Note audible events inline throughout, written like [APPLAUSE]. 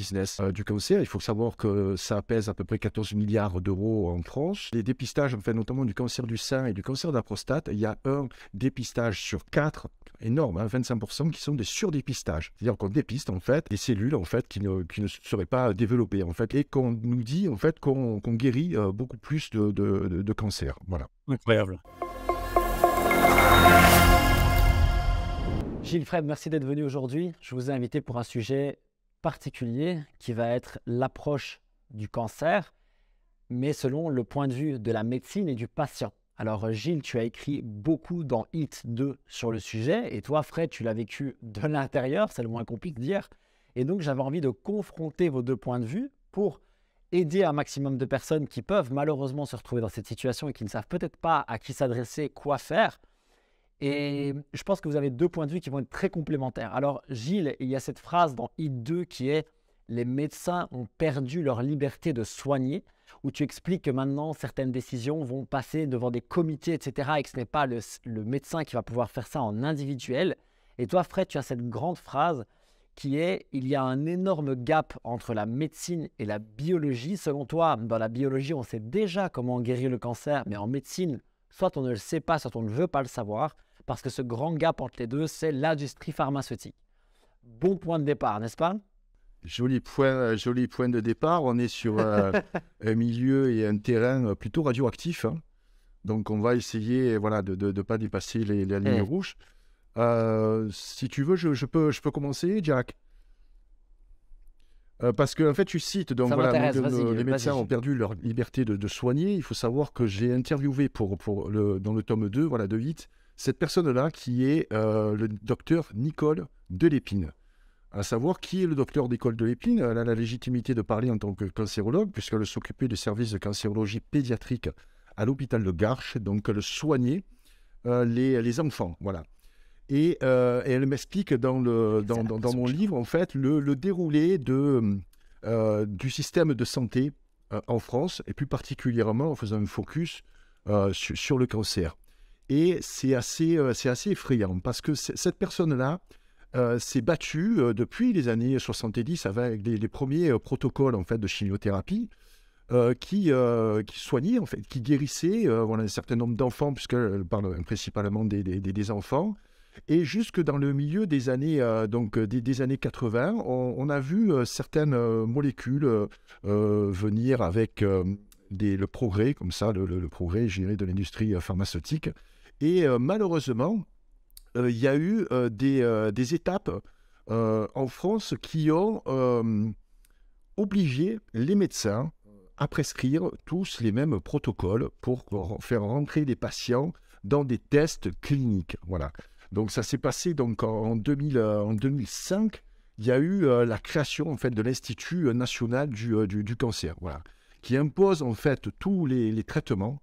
business euh, du cancer. Il faut savoir que ça pèse à peu près 14 milliards d'euros en France. Les dépistages, fait notamment du cancer du sein et du cancer de la prostate, il y a un dépistage sur quatre énorme, 25%, hein, qui sont des surdépistages. C'est-à-dire qu'on dépiste, en fait, des cellules, en fait, qui ne, qui ne seraient pas développées, en fait, et qu'on nous dit, en fait, qu'on guérit euh, beaucoup plus de, cancers. Voilà. Incroyable. Gilles Fred, merci d'être venu aujourd'hui. Je vous ai invité pour un sujet particulier qui va être l'approche du cancer, mais selon le point de vue de la médecine et du patient. Alors Gilles, tu as écrit beaucoup dans Hit 2 sur le sujet, et toi Fred, tu l'as vécu de l'intérieur, c'est le moins compliqué puisse dire. Et donc j'avais envie de confronter vos deux points de vue pour aider un maximum de personnes qui peuvent malheureusement se retrouver dans cette situation et qui ne savent peut-être pas à qui s'adresser, quoi faire, et je pense que vous avez deux points de vue qui vont être très complémentaires. Alors, Gilles, il y a cette phrase dans I2 qui est Les médecins ont perdu leur liberté de soigner, où tu expliques que maintenant certaines décisions vont passer devant des comités, etc., et que ce n'est pas le, le médecin qui va pouvoir faire ça en individuel. Et toi, Fred, tu as cette grande phrase qui est il y a un énorme gap entre la médecine et la biologie. Selon toi, dans la biologie, on sait déjà comment guérir le cancer, mais en médecine, soit on ne le sait pas, soit on ne veut pas le savoir parce que ce grand gap entre les deux, c'est l'industrie pharmaceutique. Bon point de départ, n'est-ce pas Joli point, euh, joli point de départ. On est sur euh, [LAUGHS] un milieu et un terrain euh, plutôt radioactif. Hein. Donc, on va essayer voilà, de ne pas dépasser les, les lignes eh. rouges. si tu veux, je, peux, je peux commencer, Jack. parce que, en fait, tu cites, donc voilà, les médecins ont perdu leur liberté de, soigner. Il faut savoir que j'ai interviewé pour, pour le, dans le tome 2 voilà, de Hit cette personne-là qui est euh, le docteur Nicole Delépine. À savoir qui est le docteur Nicole Delépine. Elle a la légitimité de parler en tant que cancérologue, puisqu'elle s'occupait du service de cancérologie pédiatrique à l'hôpital de Garches, donc elle soignait euh, les, enfants. Voilà. Et, euh, elle m'explique dans, mon livre, en fait, le, déroulé du système de santé en France, et plus particulièrement en faisant un focus sur le cancer. Et euh, c'est assez, effrayant parce que cette personne-là euh, s'est battue euh, depuis les années 70 avec les, premiers protocoles en fait, de chimiothérapie. qui, qui soignait, en fait, qui guérissait un certain nombre d'enfants, puisqu'elle parle principalement des, enfants. Et jusque dans le milieu des années, donc, des, années 80, on, a vu certaines molécules venir avec le progrès, comme ça, le, progrès, généré de l'industrie pharmaceutique, et euh, malheureusement, euh, il y a eu euh, des, étapes en France qui ont obligé les médecins à prescrire tous les mêmes protocoles pour faire rentrer les patients dans des tests cliniques. Voilà. Donc ça s'est passé donc en, 2000, en 2005. Il y a eu la création en fait de l'Institut national du, cancer, voilà, qui impose en fait tous les traitements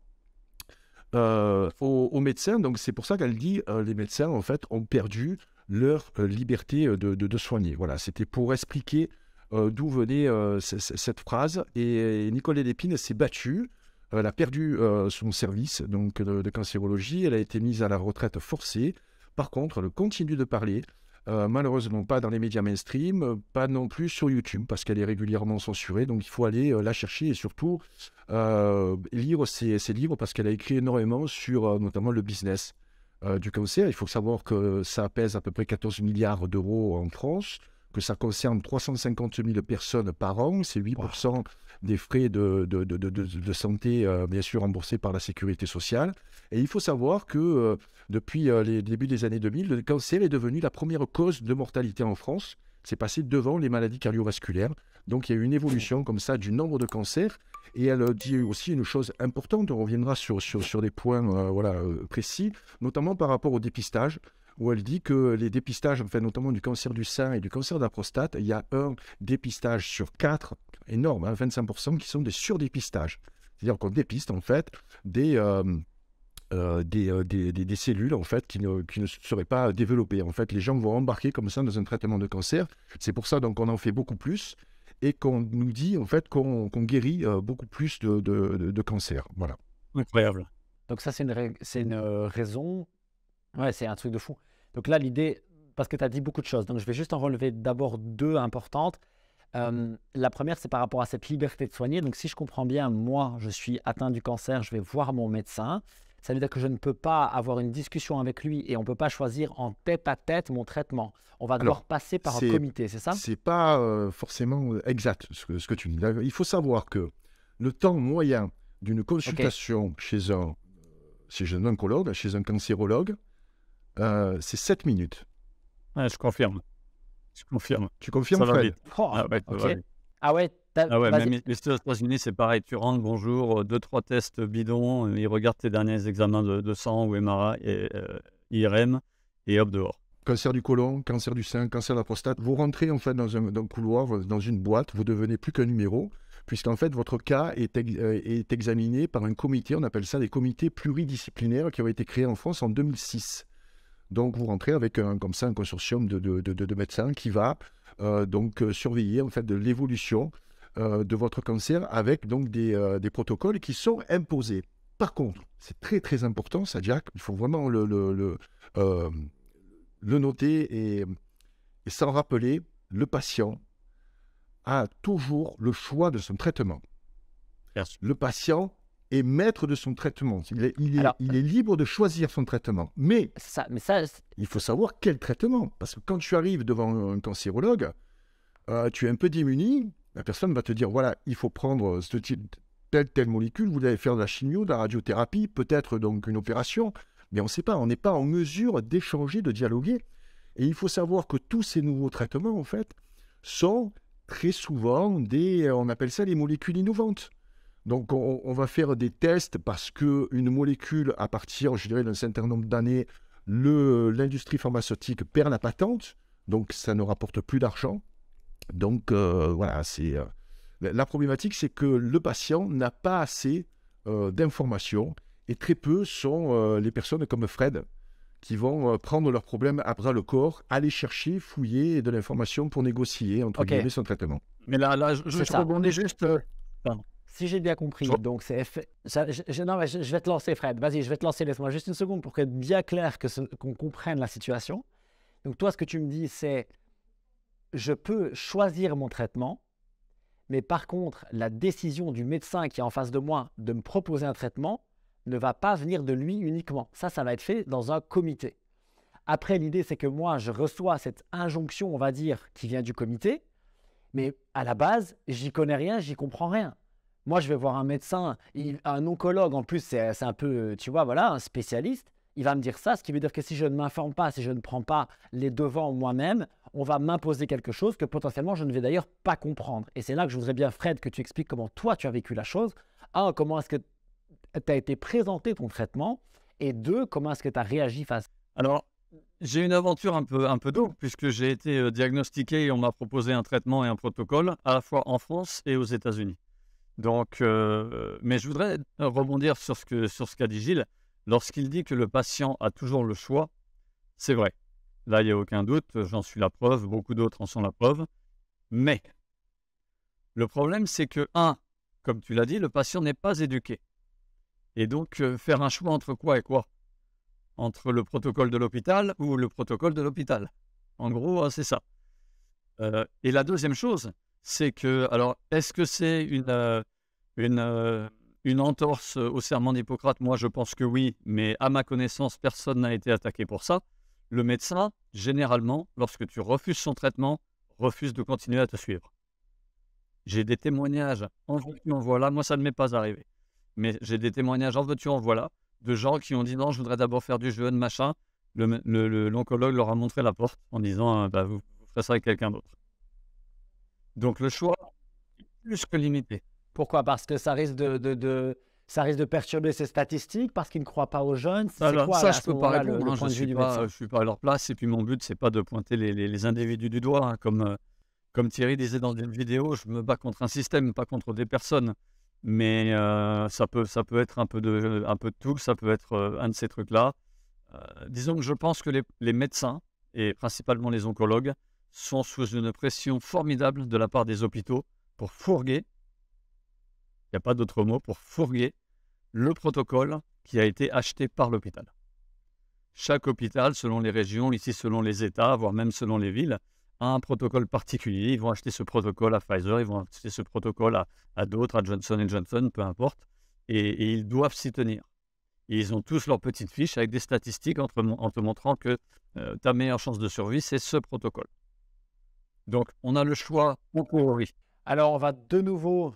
euh, aux, médecins. Donc c'est pour ça qu'elle dit euh, les médecins en fait ont perdu leur euh, liberté de, soigner. Voilà, c'était pour expliquer d'où venait cette phrase. Et, Nicole Lépine s'est battue. Elle a perdu son service donc de, cancérologie. Elle a été mise à la retraite forcée. Par contre, elle continue de parler. Euh, malheureusement pas dans les médias mainstream, pas non plus sur YouTube, parce qu'elle est régulièrement censurée, donc il faut aller euh, la chercher et surtout euh, lire ses, livres, parce qu'elle a écrit énormément sur notamment le business du cancer. Il faut savoir que ça pèse à peu près 14 milliards d'euros en France, que ça concerne 350 000 personnes par an, c'est 8% des frais de, santé, euh, bien sûr, remboursés par la sécurité sociale. Et il faut savoir que euh, depuis euh, les débuts des années 2000, le cancer est devenu la première cause de mortalité en France. C'est passé devant les maladies cardiovasculaires. Donc il y a eu une évolution comme ça du nombre de cancers. Et elle dit aussi une chose importante, on reviendra sur, sur, des points voilà, précis, notamment par rapport au dépistage où elle dit que les dépistages, enfin, notamment du cancer du sein et du cancer de la prostate, il y a un dépistage sur quatre, énorme, 25%, hein, qui sont des surdépistages. C'est-à-dire qu'on dépiste en fait des, euh, euh, euh, des, cellules en fait qui ne, seraient pas développées. En fait, les gens vont embarquer comme ça dans un traitement de cancer. C'est pour ça donc qu'on en fait beaucoup plus et qu'on nous dit en fait qu'on guérit beaucoup plus de, de, cancer. Voilà. Incroyable. Donc ça, c'est une, une, raison Ouais, c'est un truc de fou. Donc là, l'idée, parce que tu as dit beaucoup de choses, donc je vais juste en relever d'abord deux importantes. Euh, mhm. la première, c'est par rapport à cette liberté de soigner. Donc si je comprends bien, moi, je suis atteint du cancer, je vais voir mon médecin. Ça veut dire que je ne peux pas avoir une discussion avec lui et on ne peut pas choisir en tête à tête mon traitement. On va devoir passer par un comité, c'est ça C'est pas euh, forcément exact ce que, tu dis. Il faut savoir que le temps moyen d'une consultation chez un euh, chez un oncologue, chez un cancérologue, euh, c'est 7 minutes. Ah, je confirme. Je confirme. Tu confirmes, ah, ouais, oh, ah les ah c'est pareil. Tu rentres, bonjour, euh, deux, trois tests bidons, euh, ils regardent tes derniers examens de, sang ou MRA et IRM, et hop, dehors cancer du côlon, cancer du sein, cancer de la prostate. Vous rentrez en fait dans un, couloir, dans une boîte, vous devenez plus qu'un numéro, puisqu'en fait votre cas est, examiné par un comité, on appelle ça des comités pluridisciplinaires qui ont été créés en France en 2006. Donc vous rentrez avec un, comme ça un consortium de, de, de, médecins qui va euh, donc euh, surveiller en fait de l'évolution euh, de votre cancer avec donc des, des, protocoles qui sont imposés. Par contre, c'est très très important ça, Jack. Il faut vraiment le, le, le, noter et, et s'en rappeler. Le patient a toujours le choix de son traitement. Merci. Le patient est maître de son traitement. Il est, il est, libre de choisir son traitement. Mais, ça, il faut savoir quel traitement. Parce que quand tu arrives devant un cancérologue, euh, tu es un peu démuni. La personne va te dire voilà, il faut prendre ce type, telle, telle molécule. Vous allez faire de la chimio, de la radiothérapie, peut-être donc une opération. Mais on ne sait pas. On n'est pas en mesure d'échanger, de dialoguer. Et il faut savoir que tous ces nouveaux traitements, en fait, sont très souvent des. On appelle ça les molécules innovantes. Donc on, va faire des tests parce que une molécule, à partir, je dirais, d'un certain nombre d'années, l'industrie pharmaceutique perd la patente, donc ça ne rapporte plus d'argent. Donc euh, voilà, c'est euh, la problématique, c'est que le patient n'a pas assez euh, d'informations et très peu sont les personnes comme Fred qui vont prendre leurs problèmes à bras le corps, aller chercher, fouiller de l'information pour négocier entre guillemets son traitement. Mais là, là je, je rebondis juste. Pardon. Si j'ai bien compris, donc c'est je, non, mais vais te lancer, Fred. Vas-y, je vais te lancer. Laisse-moi juste une seconde pour être bien clair que qu'on comprenne la situation. Donc toi, ce que tu me dis, c'est je peux choisir mon traitement, mais par contre, la décision du médecin qui est en face de moi de me proposer un traitement ne va pas venir de lui uniquement. Ça, ça va être fait dans un comité. Après, l'idée, c'est que moi, je reçois cette injonction, on va dire, qui vient du comité, mais à la base, j'y connais rien, j'y comprends rien. Moi, je vais voir un médecin, mm. un oncologue, en plus, c'est un peu, tu vois, voilà, un spécialiste. Il va me dire ça, ce qui veut dire que si je ne m'informe pas, si je ne prends pas les devants moi-même, on va m'imposer quelque chose que potentiellement je ne vais d'ailleurs pas comprendre. Et c'est là que je voudrais bien, Fred, que tu expliques comment toi tu as vécu la chose. Un, comment est-ce que tu as été présenté ton traitement Et deux, comment est-ce que tu as réagi face Alors, j'ai une aventure un peu, un peu double, puisque j'ai été euh, diagnostiqué et on m'a proposé un traitement et un protocole, à la fois en France et aux États-Unis. Donc, euh, mais je voudrais euh, rebondir sur ce qu'a dit Gilles. Lorsqu'il dit que le patient a toujours le choix, c'est vrai. Là, il n'y a aucun doute, j'en suis la preuve, beaucoup d'autres en sont la preuve. Mais le problème, c'est que, un, comme tu l'as dit, le patient n'est pas éduqué. Et donc, euh, faire un choix entre quoi et quoi Entre le protocole de l'hôpital ou le protocole de l'hôpital. En gros, c'est ça. et la deuxième chose, c'est que, alors, est-ce que c'est une, euh, une, euh, une entorse au serment d'Hippocrate Moi, je pense que oui, mais à ma connaissance, personne n'a été attaqué pour ça. Le médecin, généralement, lorsque tu refuses son traitement, refuse de continuer à te suivre. J'ai des témoignages, en en voilà, moi ça ne m'est pas arrivé, mais j'ai des témoignages, en veux-tu, en voilà, de gens qui ont dit non, je voudrais d'abord faire du jeûne, machin. L'oncologue le, leur a montré la porte en disant, euh, bah, vous ferez ça avec quelqu'un d'autre. Donc le choix plus que limité. Pourquoi Parce que ça risque de, ça risque de perturber ses statistiques, parce qu'ils ne croient pas aux jeunes. Ah ça, je peux pas répondre. Hein, je ne suis, pas à leur place. Et puis mon but, c'est pas de pointer les, individus du doigt. Hein, comme, euh, comme Thierry disait dans une vidéo, je me bats contre un système, pas contre des personnes. Mais euh, ça, peut, ça peut être un peu, de, un peu de tout, ça peut être euh, un de ces trucs-là. disons que je pense que les médecins, et principalement les oncologues, sont sous une pression formidable de la part des hôpitaux pour fourguer, il n'y a pas d'autre mot, pour fourguer le protocole qui a été acheté par l'hôpital. Chaque hôpital, selon les régions, ici selon les États, voire même selon les villes, a un protocole particulier. Ils vont acheter ce protocole à Pfizer, ils vont acheter ce protocole à, d'autres, à Johnson Johnson, peu importe, et, ils doivent s'y tenir. ils ont tous leurs petites fiches avec des statistiques en te, montrant que euh, ta meilleure chance de survie, c'est ce protocole. Donc, on a le choix au Alors, on va de nouveau.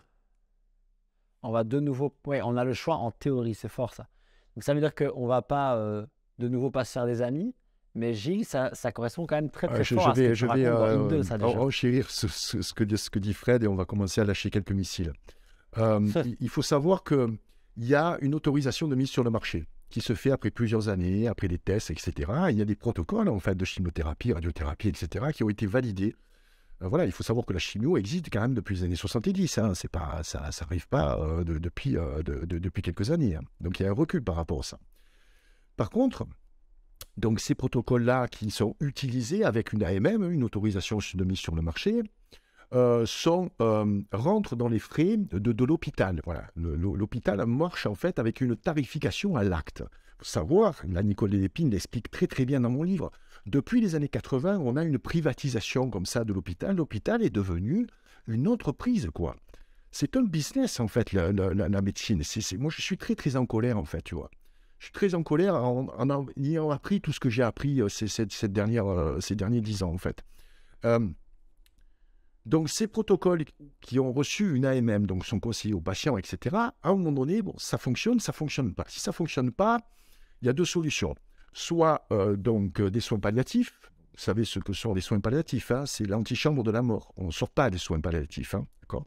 On va de nouveau. Oui, on a le choix en théorie, c'est fort ça. Donc, ça veut dire qu'on ne va pas euh, de nouveau pas se faire des amis. Mais Gilles, ça, correspond quand même très ah, très fort je vais, à ce que je vais, ce, ce, que, dit Fred et on va commencer à lâcher quelques missiles. Euh, [LAUGHS] il faut savoir qu'il y a une autorisation de mise sur le marché qui se fait après plusieurs années, après des tests, etc. Il y a des protocoles en fait de chimiothérapie, radiothérapie, etc. qui ont été validés euh, voilà, il faut savoir que la chimio existe quand même depuis les années 70. Hein. C'est pas, ça n'arrive pas euh, euh, depuis, quelques années. Hein. Donc il y a un recul par rapport à ça. Par contre, donc ces protocoles-là qui sont utilisés avec une AMM, une autorisation de mise sur le marché, sont, rentrent dans les frais de, l'hôpital. Voilà, l'hôpital marche en fait avec une tarification à l'acte. Pour savoir, la Nicole Lépine l'explique très très bien dans mon livre, depuis les années 80, on a une privatisation comme ça de l'hôpital. L'hôpital est devenu une entreprise, quoi. C'est un business, en fait, la, médecine. Moi, je suis très, très en colère, en fait, tu vois. Je suis très en colère en, ayant appris tout ce que j'ai appris euh, ces, euh, ces derniers dix ans, en fait. Euh, donc, ces protocoles qui ont reçu une AMM, donc sont conseillés aux patients, etc., à un moment donné, bon, ça fonctionne, ça fonctionne pas. Si ça fonctionne pas, il y a deux solutions soit euh, donc euh, des soins palliatifs. Vous savez ce que sont les soins palliatifs hein. C'est l'antichambre de la mort. On ne sort pas des soins palliatifs, hein. d'accord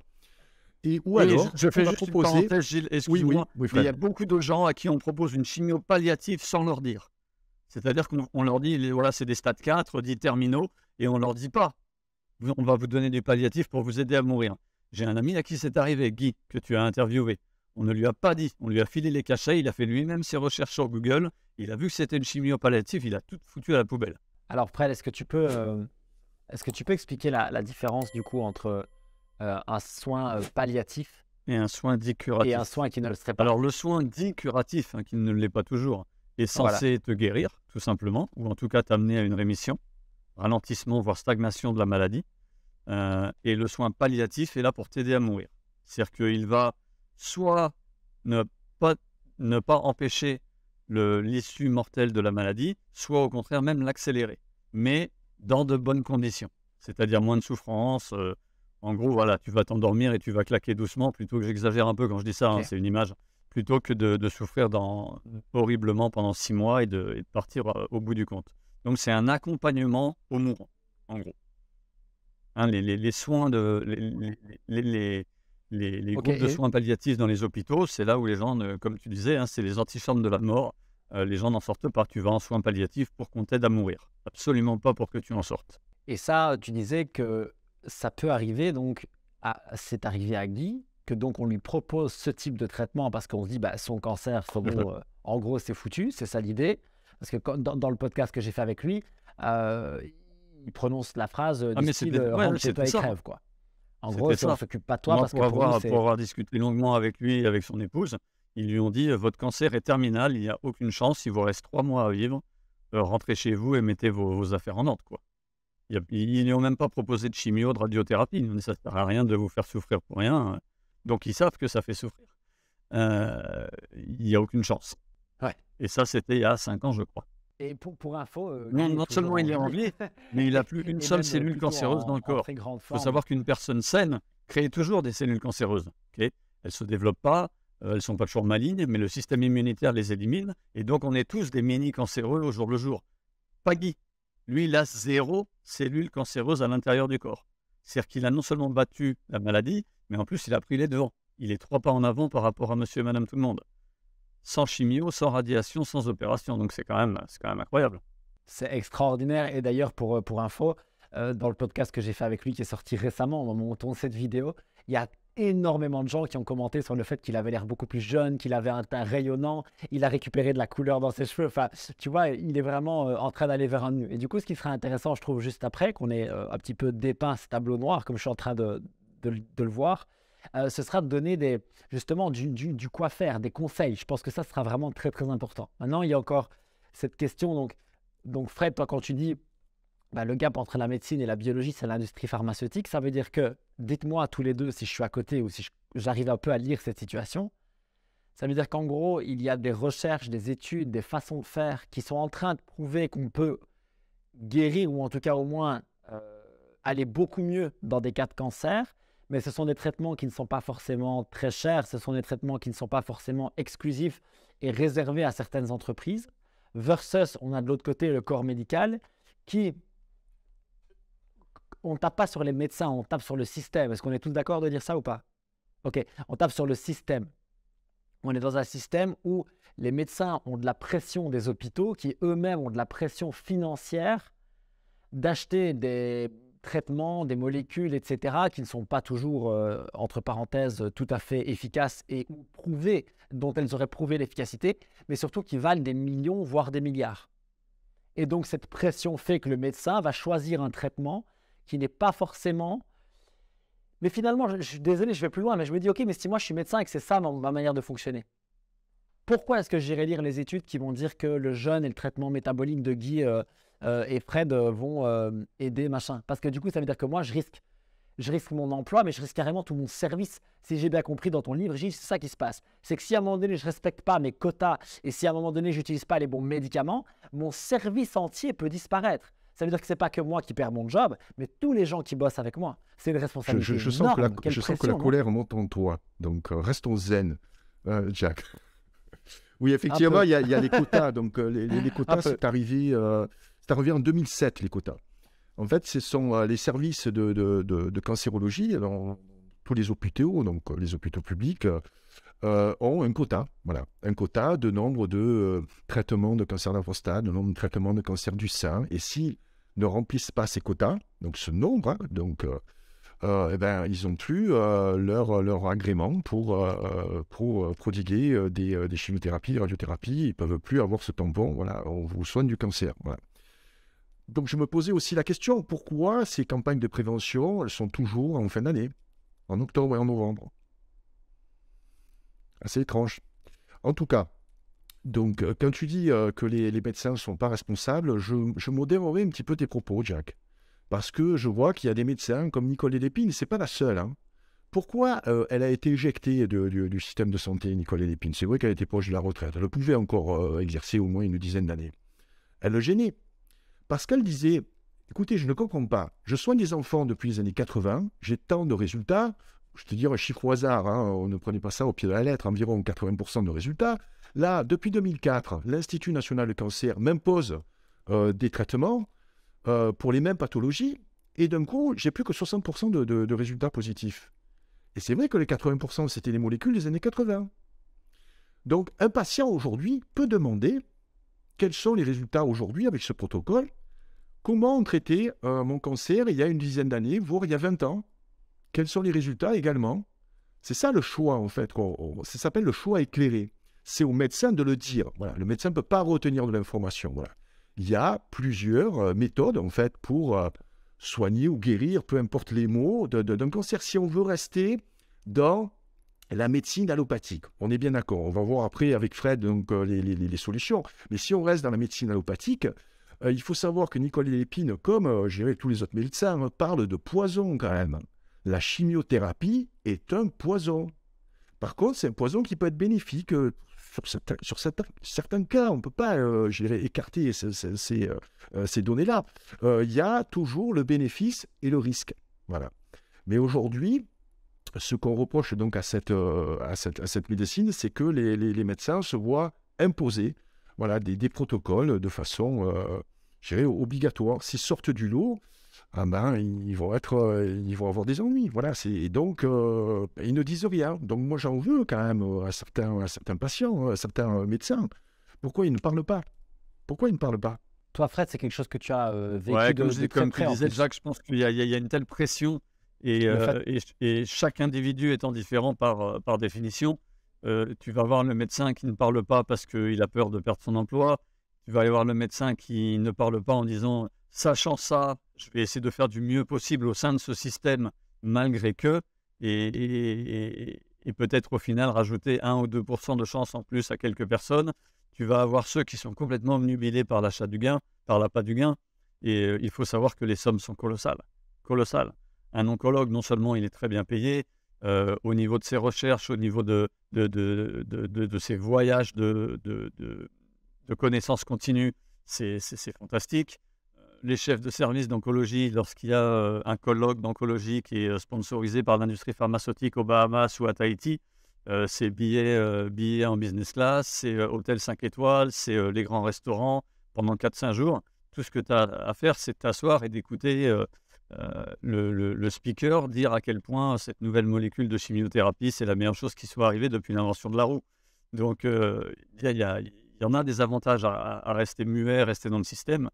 et, où alors, je, fais juste une parenthèse, Gilles, il y a beaucoup de gens à qui on propose une chimio palliative sans leur dire. C'est-à-dire qu'on leur dit, voilà, c'est des stades 4, dit terminaux, et on ne leur dit pas, on va vous donner des palliatifs pour vous aider à mourir. J'ai un ami à qui c'est arrivé, Guy, que tu as interviewé. On ne lui a pas dit, on lui a filé les cachets, il a fait lui-même ses recherches sur Google, il a vu que c'était une chimio palliative, il a tout foutu à la poubelle. Alors, Prel, est-ce que tu peux, euh, est-ce que tu peux expliquer la, différence du coup entre euh, un soin euh, palliatif et un soin dit curatif et un soin qui ne le serait pas Alors, le soin dit curatif, hein, qui ne l'est pas toujours, est censé te guérir, tout simplement, ou en tout cas t'amener à une rémission, ralentissement, voire stagnation de la maladie. et le soin palliatif est là pour t'aider à mourir. C'est-à-dire qu'il va soit ne pas, ne pas empêcher l'issue mortelle de la maladie, soit au contraire même l'accélérer, mais dans de bonnes conditions, c'est-à-dire moins de souffrance. Euh, en gros, voilà, tu vas t'endormir et tu vas claquer doucement, plutôt que j'exagère un peu quand je dis ça, hein, c'est une image, plutôt que de, souffrir dans, horriblement pendant six mois et de, partir euh, au bout du compte. Donc c'est un accompagnement au mourant, en gros. Hein, les, les, soins de les, les, groupes de soins palliatifs dans les hôpitaux, c'est là où les gens, comme tu disais, hein, c'est les antichambres de la mort. Euh, les gens n'en sortent pas. Tu vas en soins palliatifs pour qu'on t'aide à mourir. Absolument pas pour que tu en sortes. Et ça, tu disais que ça peut arriver, donc à... c'est arrivé à Guy, que donc on lui propose ce type de traitement parce qu'on se dit, bah, son cancer, [LAUGHS] euh, en gros, c'est foutu, c'est ça l'idée. Parce que dans, le podcast que j'ai fait avec lui, euh, il prononce la phrase, ah, mais c'est ouais, crève, quoi. En gros, ça ne s'occupe pas de toi. parce pour, que pour, avoir, discuté longuement avec lui et avec son épouse, ils lui ont dit euh, Votre cancer est terminal, il n'y a aucune chance, il vous reste trois mois à vivre, euh, rentrez chez vous et mettez vos, affaires en ordre. Quoi. Il ils n'ont même pas proposé de chimio, de radiothérapie. Ça ne sert à rien de vous faire souffrir pour rien. Hein. Donc ils savent que ça fait souffrir. Euh, il n'y a aucune chance. Ouais. Et ça, c'était il y a cinq ans, je crois. Et pour, info, euh, non, seulement il est en vie, mais il a plus une seule euh, cellule cancéreuse dans le corps. Il faut savoir qu'une personne saine crée toujours des cellules cancéreuses. elles ne se développent pas, euh, elles ne sont pas toujours malignes, mais le système immunitaire les élimine. Et donc, on est tous des mini-cancéreux au jour le jour. Pagui, lui, il a zéro cellule cancéreuse à l'intérieur du corps. C'est-à-dire qu'il a non seulement battu la maladie, mais en plus, il a pris les devants. Il est trois pas en avant par rapport à monsieur et madame tout le monde sans chimio, sans radiation, sans opération. Donc c'est quand, même, c'est quand même incroyable. C'est extraordinaire. Et d'ailleurs, pour, euh, pour info, euh, dans le podcast que j'ai fait avec lui, qui est sorti récemment, au moment où on tourne cette vidéo, il y a énormément de gens qui ont commenté sur le fait qu'il avait l'air beaucoup plus jeune, qu'il avait un teint rayonnant, il a récupéré de la couleur dans ses cheveux. Enfin, tu vois, il est vraiment euh, en train d'aller vers un nu. Et du coup, ce qui serait intéressant, je trouve, juste après, qu'on ait un petit peu dépeint ce tableau noir, comme je suis en train de le voir, euh, ce sera de donner justement du, quoi faire, des conseils. Je pense que ça sera vraiment très très important. Maintenant, il y a encore cette question. Donc, donc Fred, toi, quand tu dis bah, le gap entre la médecine et la biologie, c'est l'industrie pharmaceutique, ça veut dire que, dites-moi tous les deux si je suis à côté ou si j'arrive un peu à lire cette situation. Ça veut dire qu'en gros, il y a des recherches, des études, des façons de faire qui sont en train de prouver qu'on peut guérir ou en tout cas au moins euh, aller beaucoup mieux dans des cas de cancer mais ce sont des traitements qui ne sont pas forcément très chers, ce sont des traitements qui ne sont pas forcément exclusifs et réservés à certaines entreprises, versus on a de l'autre côté le corps médical qui, on ne tape pas sur les médecins, on tape sur le système. Est-ce qu'on est tous d'accord de dire ça ou pas Ok, on tape sur le système. On est dans un système où les médecins ont de la pression des hôpitaux, qui eux-mêmes ont de la pression financière d'acheter des traitements, des molécules, etc., qui ne sont pas toujours, euh, entre parenthèses, tout à fait efficaces et prouvées, dont elles auraient prouvé l'efficacité, mais surtout qui valent des millions, voire des milliards. Et donc cette pression fait que le médecin va choisir un traitement qui n'est pas forcément... Mais finalement, je, suis désolé, je vais plus loin, mais je me dis, ok, mais si moi je suis médecin et que c'est ça ma, manière de fonctionner, pourquoi est-ce que j'irai lire les études qui vont dire que le jeûne et le traitement métabolique de Guy euh, euh, et Fred euh, vont euh, aider machin. Parce que du coup, ça veut dire que moi, je risque. Je risque mon emploi, mais je risque carrément tout mon service. Si j'ai bien compris dans ton livre, c'est ça qui se passe. C'est que si à un moment donné, je respecte pas mes quotas et si à un moment donné, j'utilise pas les bons médicaments, mon service entier peut disparaître. Ça veut dire que c'est pas que moi qui perds mon job, mais tous les gens qui bossent avec moi. C'est une responsabilité. Je, sens que la, je sens que la colère monte en toi. Donc, restons zen, Jack. [LAUGHS] Oui, effectivement, il y, a, les quotas. Donc, les, quotas, c'est arrivé ça revient en 2007, les quotas. En fait, ce sont euh, les services de, cancérologie, dans tous les hôpitaux, donc euh, les hôpitaux publics, euh, ont un quota. Voilà, un quota de nombre de traitements de cancer de de nombre de traitements de cancer du sein. Et s'ils ne remplissent pas ces quotas, donc ce nombre, hein, donc, eh ben, ils ont plus leur, agrément pour, pour prodiguer des, chimiothérapies, des radiothérapies. Ils ne peuvent plus avoir ce tampon. Voilà, on vous soigne du cancer. Voilà. Donc je me posais aussi la question, pourquoi ces campagnes de prévention, elles sont toujours en fin d'année, en octobre et en novembre Assez étrange. En tout cas, donc euh, quand tu dis euh, que les, médecins ne sont pas responsables, je, me modérerai un petit peu tes propos, Jacques. Parce que je vois qu'il y a des médecins comme Nicole Lépine, c'est pas la seule. Hein. Pourquoi euh, elle a été éjectée du, système de santé, Nicole Lépine C'est vrai qu'elle était proche de la retraite. Elle pouvait encore exercer au moins une dizaine d'années. Elle le gênait parce qu'elle disait, écoutez, je ne comprends pas, je soigne des enfants depuis les années 80, j'ai tant de résultats, je te dis un chiffre au hasard, hein, on ne prenait pas ça au pied de la lettre, environ 80% de résultats. Là, depuis 2004, l'Institut national du cancer m'impose euh, des traitements euh, pour les mêmes pathologies, et d'un coup, j'ai plus que 60% de, de résultats positifs. Et c'est vrai que les 80%, c'était les molécules des années 80. Donc, un patient aujourd'hui peut demander quels sont les résultats aujourd'hui avec ce protocole Comment on traitait euh, mon cancer il y a une dizaine d'années, voire il y a 20 ans Quels sont les résultats également C'est ça le choix, en fait. ça s'appelle le choix éclairé. C'est au médecin de le dire. Le médecin ne peut pas retenir de l'information. Il y a plusieurs euh, méthodes, en fait, pour euh, soigner ou guérir, peu importe les mots, d'un cancer. Si on veut rester dans la médecine allopathique. On est bien d'accord. On va voir après avec Fred donc, euh, les, solutions. Mais si on reste dans la médecine allopathique, euh, il faut savoir que Nicolas Lépine, comme euh, tous les autres médecins, hein, parle de poison quand même. La chimiothérapie est un poison. Par contre, c'est un poison qui peut être bénéfique sur, certains, cas. On ne peut pas écarter ces, ces données-là. Il y a toujours le bénéfice et le risque. Voilà. Mais aujourd'hui, ce qu'on reproche donc euh, à cette, à cette, médecine, c'est que les, médecins se voient imposer voilà, des, protocoles de façon, euh, obligatoire. S'ils sortent du lot, ah ben, ils vont être, euh, ils vont avoir des ennuis. Voilà, donc ils ne disent rien. Donc moi j'en veux quand même à certains, certains patients, hein, à certains médecins. Pourquoi ils ne parlent pas Pourquoi ils ne parlent pas Toi, Fred, c'est quelque chose que tu as vécu de, comme, comme tu Jacques, je pense qu'il y, a une telle pression euh, et, chaque individu étant différent par, euh, par définition, euh, tu vas voir le médecin qui ne parle pas parce qu'il a peur de perdre son emploi. Tu vas aller voir le médecin qui ne parle pas en disant Sachant ça, je vais essayer de faire du mieux possible au sein de ce système, malgré que. Et, peut-être au final rajouter 1 ou 2 de chance en plus à quelques personnes. Tu vas avoir ceux qui sont complètement obnubilés par l'achat du gain, par l'appât du gain. Et il faut savoir que les sommes sont colossales. Colossales un oncologue, non seulement il est très bien payé, euh, au niveau de ses recherches, au niveau de, de, de, ses voyages de, connaissances continues, c'est fantastique. Euh, les chefs de service d'oncologie, lorsqu'il y a euh, un colloque d'oncologie qui est sponsorisé par l'industrie pharmaceutique aux Bahamas ou à Tahiti, c'est billets, en business class, c'est hôtel 5 étoiles, c'est les grands restaurants pendant 4-5 jours. Tout ce que tu as à faire, c'est t'asseoir et d'écouter euh, le, speaker dire à quel point cette nouvelle molécule de chimiothérapie, c'est la meilleure chose qui soit arrivée depuis l'invention de la roue. Donc, euh, il y, y, en a des avantages à, rester muet, rester dans le système,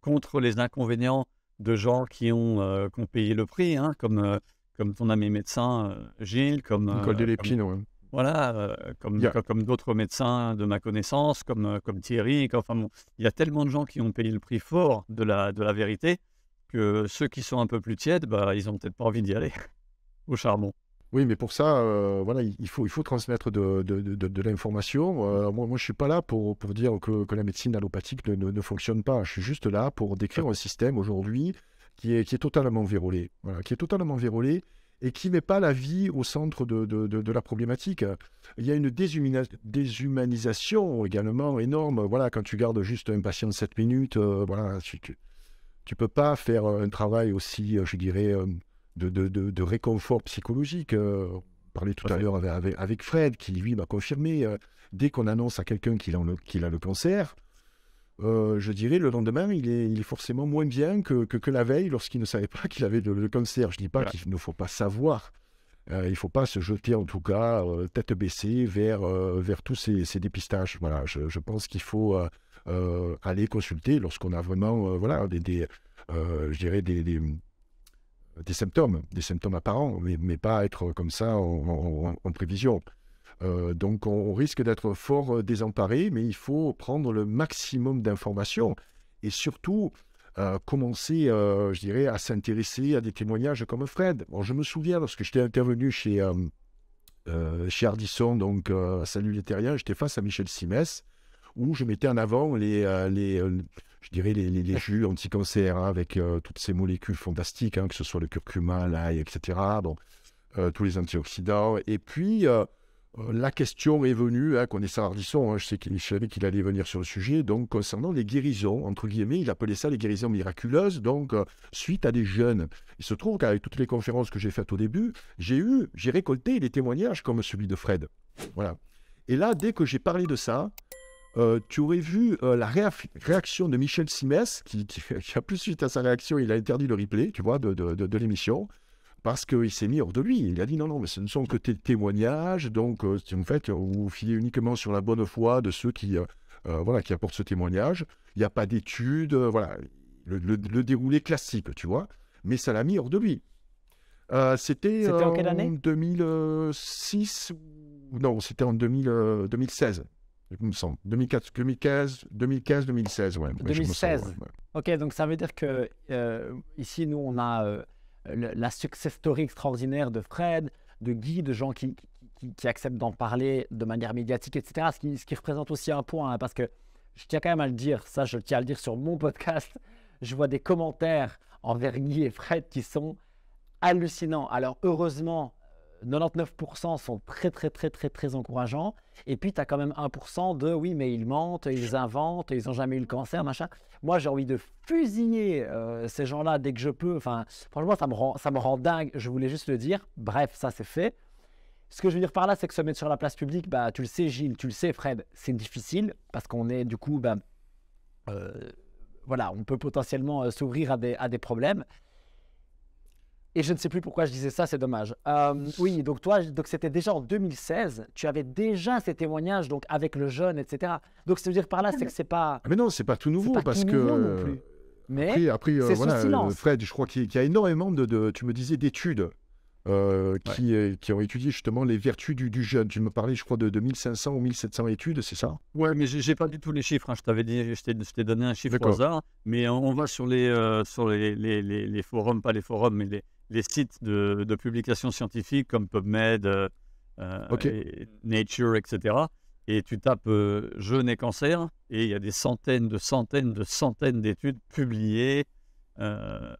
contre les inconvénients de gens qui ont, euh, ont payé le prix, hein, comme, comme ton ami médecin Gilles, comme... Nicole Delépine, voilà, comme, comme, d'autres médecins de ma connaissance, comme, comme Thierry, enfin, il y a tellement de gens qui ont payé le prix fort de la, de la vérité que ceux qui sont un peu plus tièdes, bah, ils n'ont peut-être pas envie d'y aller [LAUGHS] au charbon. Oui, mais pour ça, euh, voilà, il faut, il faut transmettre de, l'information. Euh, moi, je ne suis pas là pour, dire que, la médecine allopathique ne, fonctionne pas. Je suis juste là pour décrire un système aujourd'hui qui est, qui est totalement vérolé. Voilà, qui est totalement vérolé et qui met pas la vie au centre de, la problématique. Il y a une déshumanisation également énorme. Voilà, quand tu gardes juste un patient de 7 minutes, euh, voilà, tu, tu peux pas faire euh, un travail aussi, euh, je dirais, euh, de, de, réconfort psychologique. On parlait tout à l'heure avec, avec, Fred, qui lui m'a confirmé, dès qu'on annonce à quelqu'un qu'il a, a, le cancer, je dirais le lendemain, il est, forcément moins bien que, la veille lorsqu'il ne savait pas [LAUGHS] qu'il avait le, cancer. Je dis pas qu'il ne faut pas savoir. Euh, il faut pas se jeter, en tout cas, tête baissée, vers, vers tous ces, dépistages. Voilà, je, je pense qu'il faut euh, aller consulter lorsqu'on a vraiment euh, voilà, des, euh, je dirais des, des symptômes, des symptômes apparents, mais, mais pas être comme ça en, prévision. donc on risque d'être fort désemparé, mais il faut prendre le maximum d'informations et surtout commencer, je dirais, à s'intéresser à des témoignages comme Fred. Bon, je me souviens lorsque j'étais intervenu chez, chez Ardisson, donc à Salut les j'étais face à Michel Simès où je mettais en avant les, euh, les euh, je dirais, les, jus [LAUGHS] anti-cancer hein, avec euh, toutes ces molécules fantastiques, hein, que ce soit le curcuma, l'ail, etc. Donc tous les antioxydants. Et puis, la question est venue, hein, qu'on est Ardisson, je sais qu'il savait qu'il allait venir sur le sujet, donc concernant les guérisons, entre guillemets, il appelait ça les guérisons miraculeuses, donc suite à des jeunes. Il se trouve qu'avec toutes les conférences que j'ai faites au début, j'ai eu, j'ai récolté des témoignages comme celui de Fred. Voilà. Et là, dès que j'ai parlé de ça, euh, tu aurais vu euh, la réaction de Michel Simès, [LAUGHS] qui, a plus suite à sa réaction, il a interdit le replay, tu vois, de, l'émission, parce qu'il s'est mis hors de lui. Il a dit non, non, mais ce ne sont que tes témoignages, donc euh, en fait, vous filez uniquement sur la bonne foi de ceux qui, voilà, qui apportent ce témoignage. Il n'y a pas d'études, voilà, le, déroulé classique, tu vois, mais ça l'a mis hors de lui. c'était en quelle année 2006 non, c'était en 2016 me semble. 2015, 2015, 2016, ouais. 2016. Ok, donc ça veut dire que euh, ici, nous, on a euh, la success story extraordinaire de Fred, de Guy, de gens qui, qui, acceptent d'en parler de manière médiatique, etc. Ce qui, représente aussi un point, hein, parce que je tiens quand même à le dire, ça, je tiens à le dire sur mon podcast. [LAUGHS] Je vois des commentaires envers Guy et Fred qui sont hallucinants. Alors, heureusement, 99% sont très, très, très, très, très encourageants. Et puis, tu as quand même 1% de oui, mais ils mentent, ils inventent, ils n'ont jamais eu le cancer, machin. Moi, j'ai envie de fusiller euh, ces gens-là dès que je peux. Enfin, franchement, ça me, rend, ça me rend dingue. Je voulais juste le dire. Bref, ça, c'est fait. Ce que je veux dire par là, c'est que se mettre sur la place publique, bah, tu le sais, Gilles, tu le sais, Fred, c'est difficile parce qu'on est du coup, bah, euh, voilà, on peut potentiellement euh, s'ouvrir à des, à des problèmes. Et je ne sais plus pourquoi je disais ça, c'est dommage. Euh, oui, donc toi, donc c'était déjà en 2016, tu avais déjà ces témoignages donc avec le jeune, etc. Donc cest veut dire par là, ah, c'est que c'est pas. Ah, mais non, c'est pas tout nouveau parce que. Euh, mais après, après euh, voilà, Fred, je crois qu'il y a énormément de, tu me disais, d'études qui, qui, ont étudié justement les vertus du, du, jeûne. Tu me parlais, je crois, de, 2500 1500 ou 1700 études, c'est ça Ouais, mais j'ai pas du tout les chiffres. Hein. Je t'avais dit, je t'ai donné un chiffre au hasard, mais on, va sur les sur les, les, forums, pas les forums, mais les les sites de, publications scientifiques comme PubMed, euh, euh, Nature, etc. Et tu tapes euh, jeûne et cancer, et il y a des centaines de centaines de centaines d'études publiées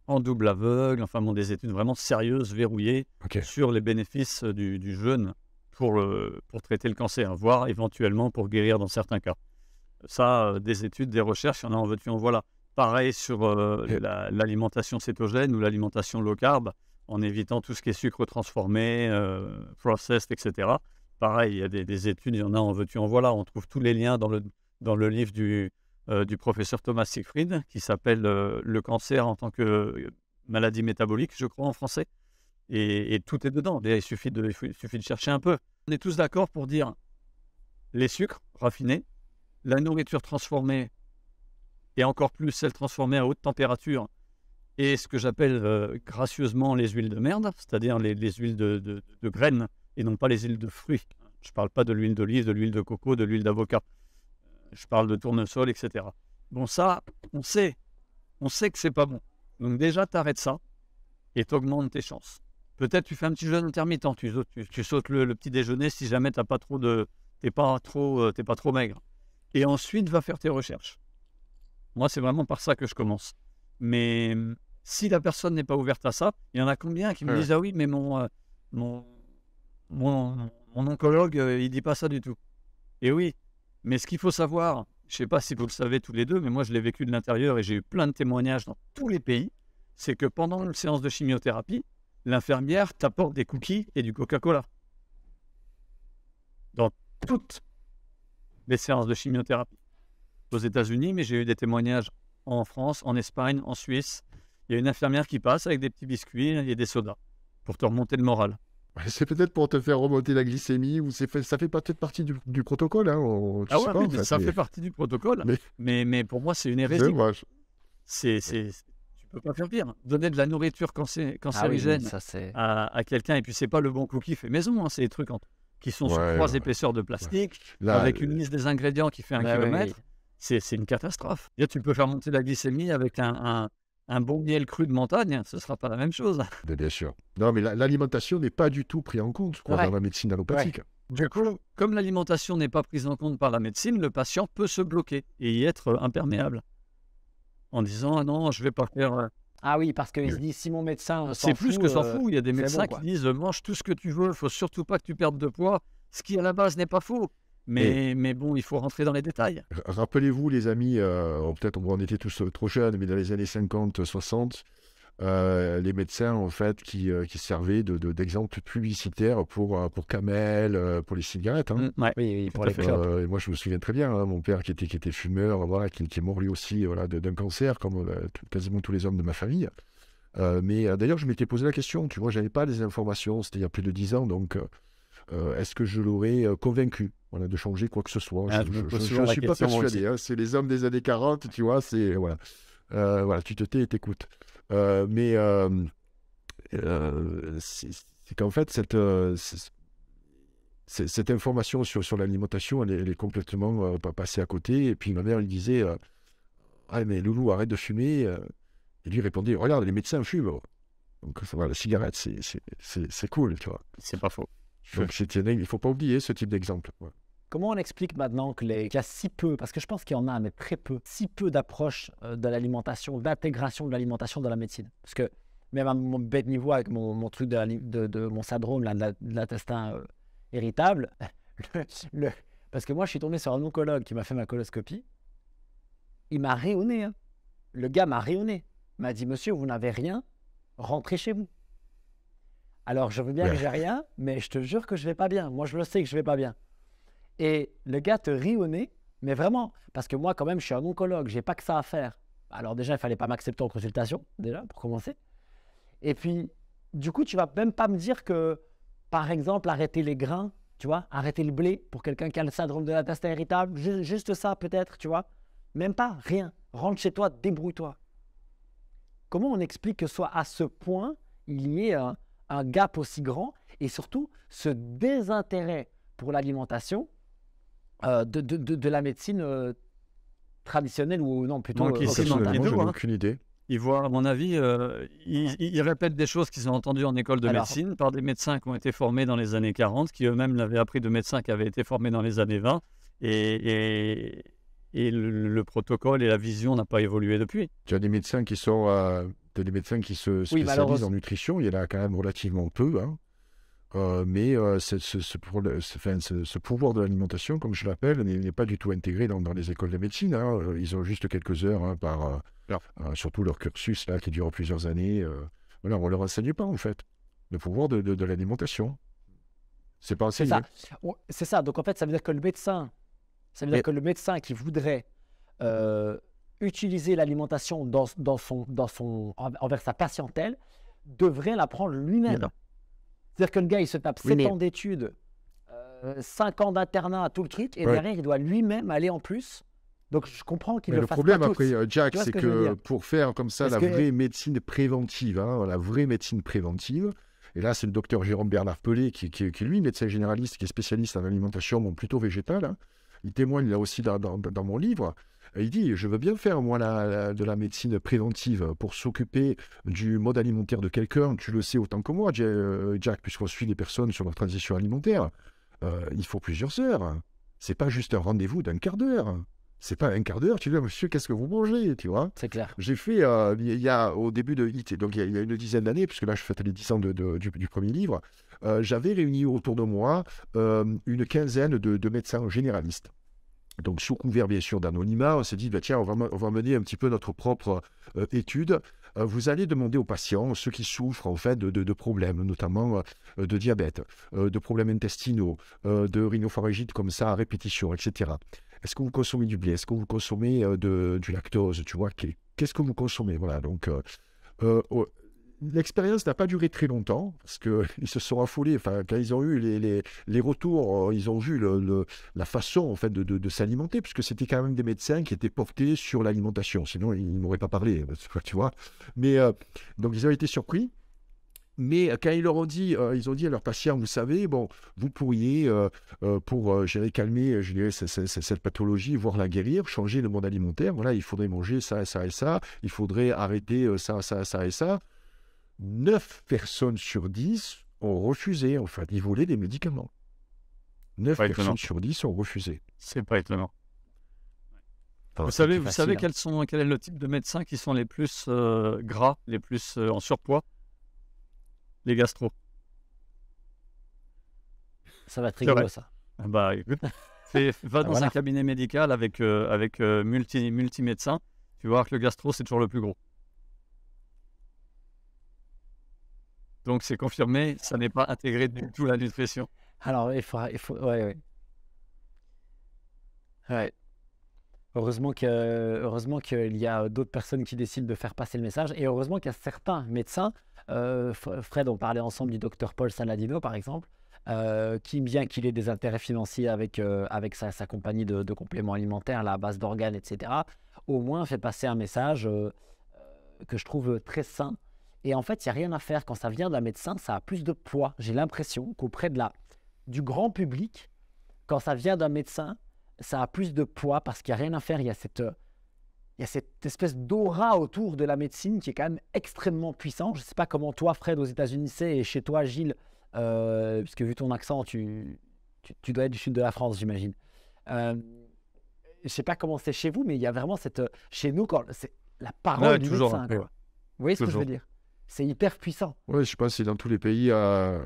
en double aveugle, enfin bon, des études vraiment sérieuses, verrouillées, sur les bénéfices du, jeûne pour, pour traiter le cancer, voire éventuellement pour guérir dans certains cas. Ça, des études, des recherches, il y en a en voilà. Pareil sur l'alimentation cétogène ou l'alimentation low carb en évitant tout ce qui est sucre transformé, euh, processed, etc. Pareil, il y a des, études, il y en a en veux-tu, en voilà. On trouve tous les liens dans le, dans le livre du, euh, du professeur Thomas Siegfried, qui s'appelle euh, Le cancer en tant que maladie métabolique, je crois, en français. Et, tout est dedans. Il suffit, de, il suffit de chercher un peu. On est tous d'accord pour dire les sucres raffinés, la nourriture transformée, et encore plus celle transformée à haute température, et ce que j'appelle euh, gracieusement les huiles de merde, c'est-à-dire les, huiles de, graines et non pas les huiles de fruits. Je ne parle pas de l'huile d'olive, de l'huile de coco, de l'huile d'avocat. Euh, je parle de tournesol, etc. Bon, ça, on sait. On sait que c'est pas bon. Donc déjà, tu arrêtes ça et t'augmentes tes chances. Peut-être tu fais un petit jeûne intermittent, tu, sautes le, petit déjeuner si jamais t'as pas trop de, pas trop, euh, pas trop maigre. Et ensuite, va faire tes recherches. Moi, c'est vraiment par ça que je commence. Mais hum, si la personne n'est pas ouverte à ça, il y en a combien qui me disent Ah oui, mais mon, euh, mon, oncologue, il euh, il dit pas ça du tout. Et oui, mais ce qu'il faut savoir, je sais pas si vous le savez tous les deux, mais moi je l'ai vécu de l'intérieur et j'ai eu plein de témoignages dans tous les pays, c'est que pendant une séance de chimiothérapie, l'infirmière t'apporte des cookies et du Coca-Cola. Dans toutes les séances de chimiothérapie. Aux États-Unis, mais j'ai eu des témoignages en France, en Espagne, en Suisse, il y a une infirmière qui passe avec des petits biscuits il y a des sodas pour te remonter le moral. C'est peut-être pour te faire remonter la glycémie ou c'est fait, ça fait peut-être partie du, protocole. ah ouais, ça fait partie du protocole. Mais, mais, pour moi, c'est une hérésie. C'est, c'est, tu peux pas faire pire. Donner de la nourriture ah cancérigène c'est... à, à quelqu'un et puis c'est pas le bon coup qui fait maison. Hein, c'est des trucs qui sont sur trois épaisseurs de plastique avec euh, une liste des ingrédients qui fait un kilomètre. C'est, une catastrophe. tu peux faire monter la glycémie avec un un bon miel cru de montagne, ce ne sera pas la même chose. [LAUGHS] Bien sûr. Non, mais l'alimentation n'est pas du tout prise en compte, dans la médecine allopathique. Du coup, comme l'alimentation n'est pas prise en compte par la médecine, le patient peut se bloquer et y être euh, imperméable. En disant, ah non, je vais pas faire. Euh, ah oui, parce qu'il se dit, si mon médecin. C'est plus que s'en euh, fout. Il y a des médecins qui disent, mange tout ce que tu veux, il faut surtout pas que tu perdes de poids, ce qui à la base n'est pas faux. Mais, bon, il faut rentrer dans les détails. Rappelez-vous, les amis, euh, oh, peut-être on était tous euh, trop jeunes, mais dans les années 50, 60, euh, les médecins en fait qui, qui servaient d'exemple de, publicitaire pour, pour Camel, pour les cigarettes. Hein. Mm, oui, pour les euh, Moi, je me souviens très bien, hein, mon père qui était, qui était fumeur, voilà, qui, est mort lui aussi voilà, d'un cancer, comme quasiment tous les hommes de ma famille. mais d'ailleurs, je m'étais posé la question, tu vois, j'avais pas les informations, c'était il y a plus de 10 ans, donc est-ce que je l'aurais convaincu de changer quoi que ce soit. Ah, je ne suis pas persuadé. Hein. c'est les hommes des années 40, tu vois. C'est voilà, euh, voilà, tu te tais et t'écoutes. Euh, mais euh, c'est qu'en fait cette cette information sur, sur l'alimentation, elle, est complètement passée à côté. Et puis ma mère, elle disait Ah, mais Loulou, arrête de fumer. Et lui répondait Regarde, les médecins fument. Donc, la cigarette, c'est cool, tu vois. C'est pas faux. Donc, il ne faut pas oublier ce type d'exemple. Comment on explique maintenant qu'il y a si peu, parce que je pense qu'il y en a, mais très peu, si peu d'approches euh, de l'alimentation, d'intégration de l'alimentation dans la médecine Parce que même à mon bête niveau avec mon, truc de, mon syndrome de l'intestin euh, irritable, [LAUGHS] parce que moi je suis tombé sur un oncologue qui m'a fait ma coloscopie, il m'a rayonné. Hein. Le gars m'a rayonné. m'a dit Monsieur, vous n'avez rien, rentrez chez vous. Alors je veux bien que j'ai rien, mais je te jure que je ne vais pas bien. Moi je le sais que je ne vais pas bien. Et le gars te rit au nez, mais vraiment, parce que moi, quand même, je suis un oncologue, j'ai pas que ça à faire. Alors déjà, il fallait pas m'accepter en consultation, déjà, pour commencer. Et puis, du coup, tu vas même pas me dire que, par exemple, arrêter les grains, tu vois, arrêter le blé pour quelqu'un qui a le syndrome de la testa irritable, juste ça peut-être, tu vois. Même pas, rien. Rentre chez toi, débrouille-toi. Comment on explique que soit à ce point, il y ait un gap aussi grand et surtout ce désintérêt pour l'alimentation euh, de, de, de, la médecine euh, traditionnelle ou non plutôt Donc, ici, dans aucune idée. Ils voient, à mon avis, euh, ils, répètent des choses qu'ils ont entendues en école de médecine par des médecins qui ont été formés dans les années 40, qui eux-mêmes l'avaient appris de médecins qui avaient été formés dans les années 20. Et, et, le, protocole et la vision n'ont pas évolué depuis. Tu as des médecins qui sont... des médecins qui se spécialisent en nutrition, il y en a quand même relativement peu. Hein. Euh, mais euh, ce, ce, pouvoir de l'alimentation, comme je l'appelle, n'est pas du tout intégré dans, les écoles de médecine. Hein. Euh, ils ont juste quelques heures hein, par, surtout leur cursus là, qui dure plusieurs années. on ne leur enseigne pas en fait le pouvoir de, de, de l'alimentation. C'est pas enseigné. C'est ça. Donc en fait, ça veut dire que le médecin, ça veut dire que le médecin qui voudrait utiliser l'alimentation dans, son, dans son, envers sa patientèle devrait l'apprendre lui-même. C'est-à-dire que le gars, il se tape 7 ans d'études, euh, 5 ans d'internat, tout le truc, et derrière, il doit lui-même aller en plus. Donc je comprends qu'il le, le fasse problème après, euh, Jack, c'est que, pour faire comme ça la vraie médecine préventive, hein, la vraie médecine préventive, et là, c'est le docteur Jérôme Bernard Pelé, qui, qui, lui, médecin généraliste, qui est spécialiste en alimentation, bon, plutôt végétale. Hein. Il témoigne là aussi dans, dans mon livre. Il dit, je veux bien faire, moi, de la médecine préventive pour s'occuper du mode alimentaire de quelqu'un. Tu le sais autant que moi, euh, Jack, puisqu'on suit les personnes sur leur transition alimentaire. Euh, il faut plusieurs heures. C'est pas juste un rendez-vous d'un quart d'heure c'est pas un quart d'heure, tu dis, monsieur, qu'est-ce que vous mangez, tu vois C'est clair. J'ai fait, euh, il y a au début de HIT, donc il y, a une dizaine d'années, puisque là je fais les 10 ans du, premier livre, j'avais réuni autour de moi une quinzaine de médecins généralistes donc sous couvert bien sûr d'anonymat, on s'est dit, ben, tiens, on va, mener un petit peu notre propre euh, étude. Euh, vous allez demander aux patients, ceux qui souffrent en fait de, problèmes, notamment euh, de diabète, de problèmes intestinaux, de rhinopharyngite comme ça à répétition, etc. Est-ce que vous consommez du blé Est-ce que vous consommez de, du lactose Tu vois, qu'est-ce que vous consommez Voilà, donc L'expérience n'a pas duré très longtemps parce qu'ils [LAUGHS] se sont affolés. Enfin, quand ils ont eu les, retours, euh, ils ont vu le, la façon en fait, de, s'alimenter, puisque c'était quand même des médecins qui étaient portés sur l'alimentation. Sinon, ils ne pas parlé, [LAUGHS] tu vois. Mais euh, donc, ils ont été surpris. Mais euh, quand ils leur ont dit, ils ont dit à leurs patients, vous savez, bon, vous pourriez, pour gérer pour calmer, cette, pathologie, voir la guérir, changer le monde alimentaire. Voilà, il faudrait manger ça, ça et ça. Il faudrait arrêter ça, ça, ça et ça. 9 personnes sur 10 ont refusé, enfin, ils voulaient des médicaments. 9 personnes sur 10 ont refusé. C'est pas étonnant. vous savez, vous savez hein. quels sont, quel est le type de médecins qui sont les plus euh, gras, les plus euh, en surpoids Les gastro. Ça va être rigolo, ça. Ah bah, [LAUGHS] va ah, dans un cabinet médical avec, euh, multimédecins, avec multi, multi médecins tu vas voir que le gastro, c'est toujours le plus gros. Donc c'est confirmé, ça n'est pas intégré du tout la nutrition. Alors il faut, il Heureusement qu'il y a d'autres personnes qui décident de faire passer le message, et heureusement qu'il y a certains médecins. Euh, Fred, on parlait ensemble du docteur Paul Saladino, par exemple, euh, qui bien qu'il ait des intérêts financiers avec, euh, avec sa, compagnie de, compléments alimentaires, la base d'organes, etc., au moins fait passer un message que je trouve très sain et en fait, il n'y a rien à faire. Quand ça vient d'un médecin, ça a plus de poids. J'ai l'impression qu'auprès de la, du grand public, quand ça vient d'un médecin, ça a plus de poids parce qu'il n'y a rien à faire. Il y a cette, euh, il y a cette espèce d'aura autour de la médecine qui est quand même extrêmement puissante. Je ne sais pas comment toi, Fred, aux États-Unis, c'est, et chez toi, Gilles, euh, puisque vu ton accent, tu, tu, dois être du sud de la France, j'imagine. Euh, je ne sais pas comment c'est chez vous, mais il y a vraiment cette. Chez nous, quand c'est la parole du médecin. Vous voyez ce que je veux dire c'est hyper puissant. Oui, je sais pas, c'est dans tous les pays. Euh,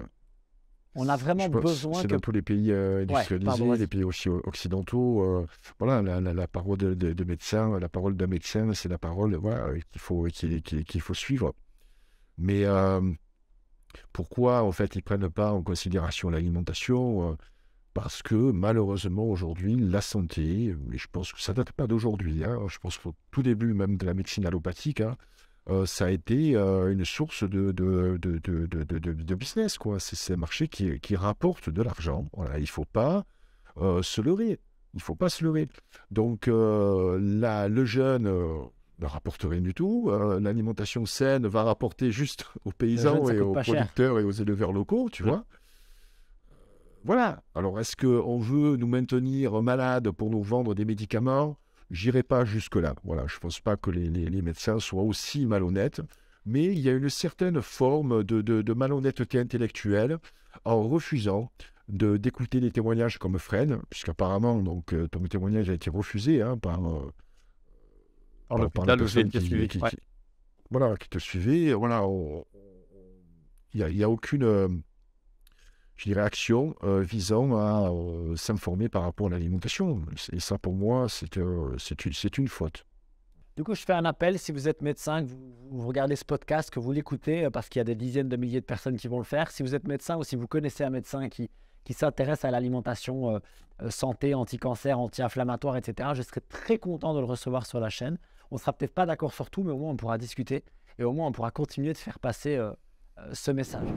On a vraiment besoin. C'est que... dans tous les pays euh, industrialisés, les pays aussi occidentaux. Euh, voilà, la, parole de, médecin, la parole d'un médecin, c'est la parole voilà, qu'il faut, qu'il, faut suivre. Mais pourquoi, en fait, ils prennent pas en considération l'alimentation parce que malheureusement aujourd'hui, la santé, et je pense que ça ne date pas d'aujourd'hui, hein, je pense qu'au tout début même de la médecine allopathique, hein, euh, ça a été euh, une source de, de, de, de business. quoi. C'est un marché qui, qui rapporte de l'argent. Voilà, il ne faut pas euh, se leurrer. Il faut pas se leurrer. Donc, le jeune ne rapporte rien du tout. L'alimentation saine va rapporter juste [LAUGHS] aux paysans et aux producteurs et aux éleveurs locaux, tu vois. Voilà. Alors, est-ce qu'on veut nous maintenir malades pour nous vendre des médicaments J'irai pas jusque-là. Voilà, je ne pense pas que les, les, médecins soient aussi malhonnêtes, mais il y a une certaine forme de, de, malhonnêteté intellectuelle en refusant d'écouter des témoignages comme puisque puisqu'apparemment, donc, euh, ton témoignage a été refusé hein, euh, par, par, la personne qui, voilà, qui te suivait. Voilà, il n'y a, y a, aucune euh, je dirais, action euh, visant à euh, s'informer par rapport à l'alimentation. Et ça, pour moi, euh, c'est une, faute. Du coup, je fais un appel, si vous êtes médecin, vous, regardez ce podcast, que vous l'écoutez, parce qu'il y a des dizaines de milliers de personnes qui vont le faire. Si vous êtes médecin ou si vous connaissez un médecin qui, qui s'intéresse à l'alimentation santé, anti-cancer, anti-inflammatoire, etc., je serais très content de le recevoir sur la chaîne. On ne sera peut-être pas d'accord sur tout, mais au moins on pourra discuter et au moins on pourra continuer de faire passer ce message.